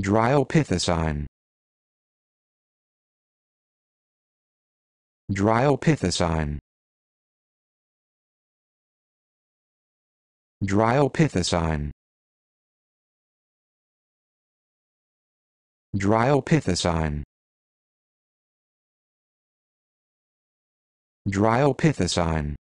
Dryopithecine Dryopithecine Dryopithecine Dryopithecine Dryopithecine